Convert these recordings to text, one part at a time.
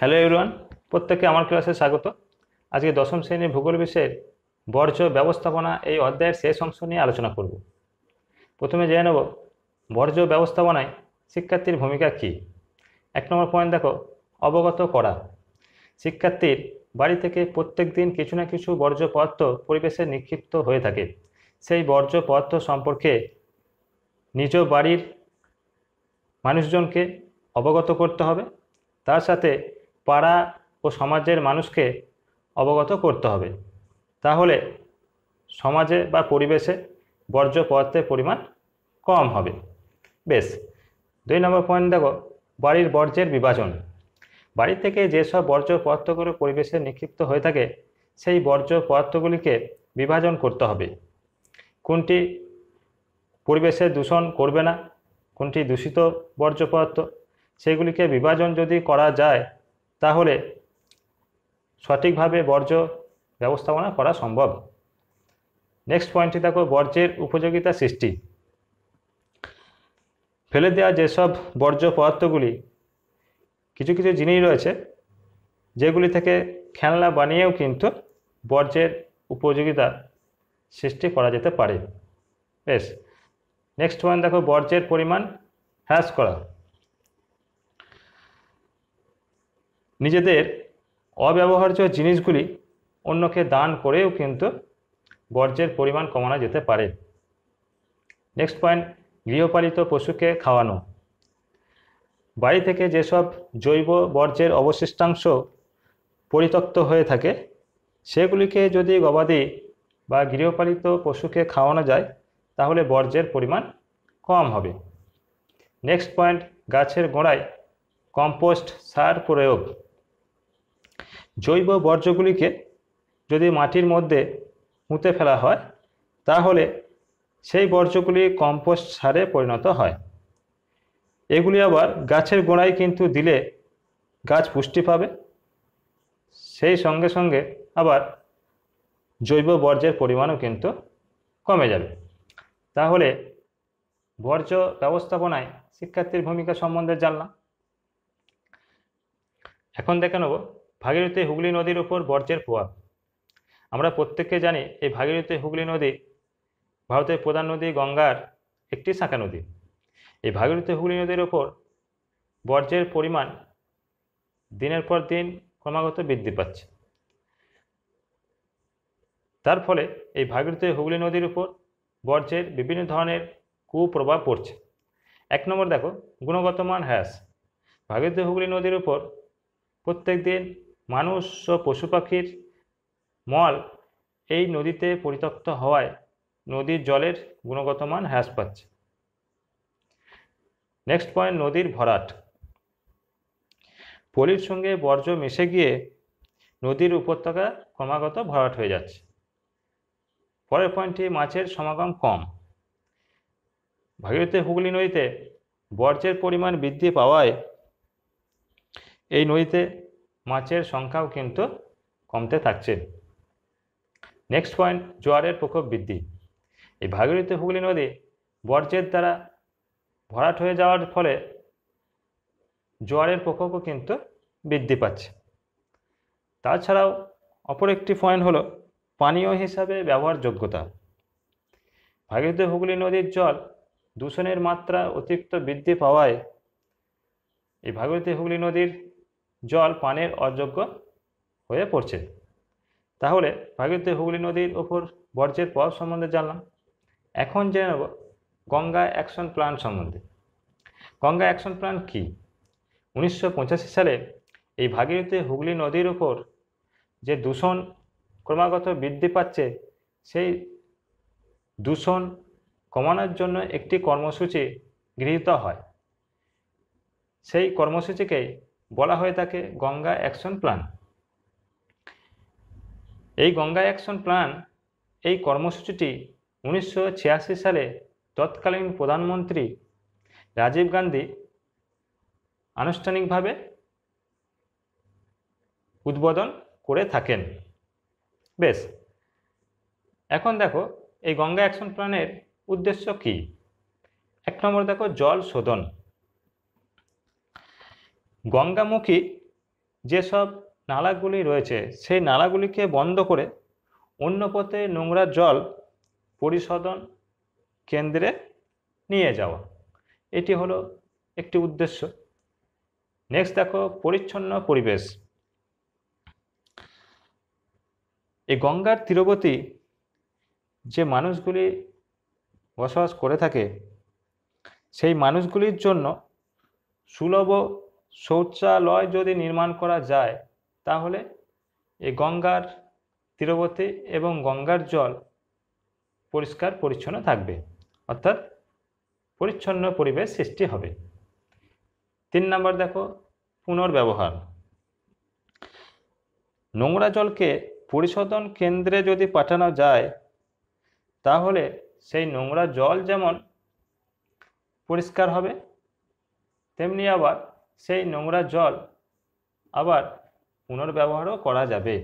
hello everyone প্রত্যেককে আমার ক্লাসে স্বাগত আজকে দশম শ্রেণীর ভূগোল বিষয়ের বর্জ্য ব্যবস্থাপনা এই অধ্যায়ের শেষ অংশ নিয়ে আলোচনা করব প্রথমে জেনে নেব বর্জ্য ব্যবস্থাপনায় শিক্ষার্থীর ভূমিকা কি এক নম্বর পয়েন্ট দেখো অবগত করা শিক্ষার্থীর বাড়ি থেকে প্রত্যেক দিন কিছু না কিছু বর্জ্য পদার্থ পরিবেশে নিক্ষিপ্ত হয়ে থাকে সেই বর্জ্য পদার্থ সম্পর্কে নিজ বাড়ির মানুষজনকে অবগত করতে হবে তার সাথে পাড়া ও সমাজের মানুষকে অবগত করতে হবে তাহলে সমাজে বা পরিবেশে বর্জ্য পদার্থের পরিমাণ কম হবে বেশ দুই নম্বর পয়েন্ট দেখো বাড়ির বর্জ্যের বিভাজন বাড়ি থেকে যেসব বর্জ্য পদার্থগুলো পরিবেশে নিক্ষিপ্ত হয়ে থাকে সেই বর্জ্য পদার্থগুলিকে বিভাজন করতে হবে কোনটি পরিবেশে দূষণ করবে না কোনটি দূষিত বর্জ্য পদার্থ সেগুলিকে বিভাজন যদি করা যায় তাহলে সঠিকভাবে বর্জ্য ব্যবস্থাপনা করা সম্ভব নেক্সট পয়েন্টটি দেখো বর্জ্যের উপযোগিতা সৃষ্টি ফেলে দেওয়া যেসব বর্জ্য পদার্থগুলি কিছু কিছু জিনিস রয়েছে যেগুলি থেকে খেলনা বানিয়েও কিন্তু বর্জ্যের উপযোগিতা সৃষ্টি করা যেতে পারে বেশ নেক্সট পয়েন্ট দেখো বর্জ্যের পরিমাণ হ্রাস করা নিজেদের অব্যবহার্য জিনিসগুলি অন্যকে দান করেও কিন্তু বর্জ্যের পরিমাণ কমানো যেতে পারে নেক্সট পয়েন্ট গৃহপালিত পশুকে খাওয়ানো বাড়ি থেকে যেসব জৈব বর্জ্যের অবশিষ্টাংশ পরিত্যক্ত হয়ে থাকে সেগুলিকে যদি গবাদি বা গৃহপালিত পশুকে খাওয়ানো যায় তাহলে বর্জ্যের পরিমাণ কম হবে নেক্সট পয়েন্ট গাছের গোড়ায় কম্পোস্ট সার প্রয়োগ জৈব বর্জ্যগুলিকে যদি মাটির মধ্যে মুতে ফেলা হয় তাহলে সেই বর্জ্যগুলি কম্পোস্ট সারে পরিণত হয় এগুলি আবার গাছের গোড়ায় কিন্তু দিলে গাছ পুষ্টি পাবে সেই সঙ্গে সঙ্গে আবার জৈব বর্জ্যের পরিমাণও কিন্তু কমে যাবে তাহলে বর্জ্য ব্যবস্থাপনায় শিক্ষার্থীর ভূমিকা সম্বন্ধে জানলাম এখন দেখে নেব ভাগীরথী হুগলি নদীর উপর বর্জ্যের প্রভাব আমরা প্রত্যেককে জানি এই ভাগীরথী হুগলি নদী ভারতের প্রধান নদী গঙ্গার একটি শাখা নদী এই ভাগীরথী হুগলি নদীর ওপর বর্জ্যের পরিমাণ দিনের পর দিন ক্রমাগত বৃদ্ধি পাচ্ছে তার ফলে এই ভাগীরথী হুগলি নদীর উপর বর্জ্যের বিভিন্ন ধরনের কুপ্রভাব পড়ছে এক নম্বর দেখো গুণগত মান হ্রাস ভাগীরথী হুগলি নদীর উপর প্রত্যেক দিন মানুষ ও পশু পাখির মল এই নদীতে পরিত্যক্ত হওয়ায় নদীর জলের গুণগত মান হ্রাস পাচ্ছে নেক্সট পয়েন্ট নদীর ভরাট পলির সঙ্গে বর্জ্য মিশে গিয়ে নদীর উপত্যকা ক্রমাগত ভরাট হয়ে যাচ্ছে পরের পয়েন্টটি মাছের সমাগম কম ভাগীরথী হুগলি নদীতে বর্জ্যের পরিমাণ বৃদ্ধি পাওয়ায় এই নদীতে মাছের সংখ্যাও কিন্তু কমতে থাকছে নেক্সট পয়েন্ট জোয়ারের প্রকোপ বৃদ্ধি এই ভাগীরথী হুগলি নদী বর্জ্যের দ্বারা ভরাট হয়ে যাওয়ার ফলে জোয়ারের প্রকোপও কিন্তু বৃদ্ধি পাচ্ছে তাছাড়াও অপর একটি পয়েন্ট হলো পানীয় হিসাবে ব্যবহারযোগ্যতা ভাগীরথী হুগলি নদীর জল দূষণের মাত্রা অতিরিক্ত বৃদ্ধি পাওয়ায় এই ভাগীরথী হুগলি নদীর জল পানের অযোগ্য হয়ে পড়ছে তাহলে ভাগীরথে হুগলি নদীর ওপর বর্জ্যের প্রভাব সম্বন্ধে জানলাম এখন জেনে নেব গঙ্গা অ্যাকশন প্ল্যান সম্বন্ধে গঙ্গা অ্যাকশন প্ল্যান কি উনিশশো সালে এই ভাগীরথী হুগলি নদীর ওপর যে দূষণ ক্রমাগত বৃদ্ধি পাচ্ছে সেই দূষণ কমানোর জন্য একটি কর্মসূচি গৃহীত হয় সেই কর্মসূচিকে বলা হয়ে থাকে গঙ্গা অ্যাকশন প্ল্যান এই গঙ্গা অ্যাকশন প্ল্যান এই কর্মসূচিটি উনিশশো সালে তৎকালীন প্রধানমন্ত্রী রাজীব গান্ধী আনুষ্ঠানিকভাবে উদ্বোধন করে থাকেন বেশ এখন দেখো এই গঙ্গা অ্যাকশন প্ল্যানের উদ্দেশ্য কি এক নম্বর দেখো জল শোধন গঙ্গামুখী যেসব নালাগুলি রয়েছে সেই নালাগুলিকে বন্ধ করে অন্য পথে নোংরা জল পরিশোধন কেন্দ্রে নিয়ে যাওয়া এটি হলো একটি উদ্দেশ্য নেক্সট দেখো পরিচ্ছন্ন পরিবেশ এই গঙ্গার তীরবতী যে মানুষগুলি বসবাস করে থাকে সেই মানুষগুলির জন্য সুলভ শৌচালয় যদি নির্মাণ করা যায় তাহলে এই গঙ্গার তীরবর্তী এবং গঙ্গার জল পরিষ্কার পরিচ্ছন্ন থাকবে অর্থাৎ পরিচ্ছন্ন পরিবেশ সৃষ্টি হবে তিন নম্বর দেখো পুনর্ব্যবহার নোংরা জলকে পরিশোধন কেন্দ্রে যদি পাঠানো যায় তাহলে সেই নোংরা জল যেমন পরিষ্কার হবে তেমনি আবার সেই নোংরা জল আবার পুনর্ব্যবহারও করা যাবে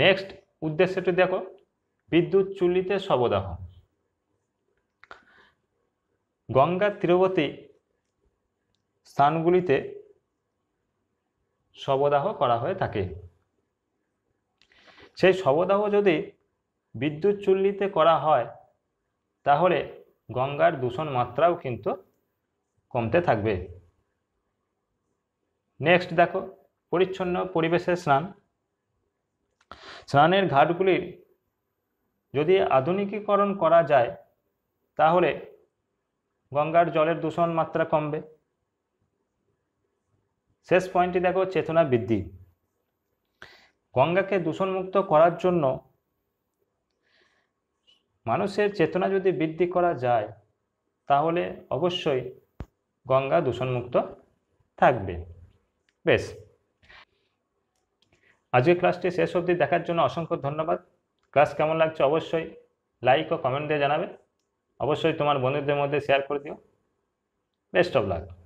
নেক্সট উদ্দেশ্যটি দেখো বিদ্যুৎ চুল্লিতে শবদাহ গঙ্গার তীরবর্তী স্থানগুলিতে শবদাহ করা হয়ে থাকে সেই শবদাহ যদি বিদ্যুৎ চুল্লিতে করা হয় তাহলে গঙ্গার দূষণ মাত্রাও কিন্তু কমতে থাকবে নেক্সট দেখো পরিচ্ছন্ন পরিবেশে স্নান স্নানের ঘাটগুলির যদি আধুনিকীকরণ করা যায় তাহলে গঙ্গার জলের দূষণ মাত্রা কমবে শেষ পয়েন্টটি দেখো চেতনা বৃদ্ধি গঙ্গাকে দূষণমুক্ত করার জন্য মানুষের চেতনা যদি বৃদ্ধি করা যায় তাহলে অবশ্যই গঙ্গা দূষণমুক্ত থাকবে বেশ আজকে ক্লাসটি শেষ অবধি দেখার জন্য অসংখ্য ধন্যবাদ ক্লাস কেমন লাগছে অবশ্যই লাইক ও কমেন্ট দিয়ে জানাবে অবশ্যই তোমার বন্ধুদের মধ্যে শেয়ার করে দিও বেস্ট অফ লাক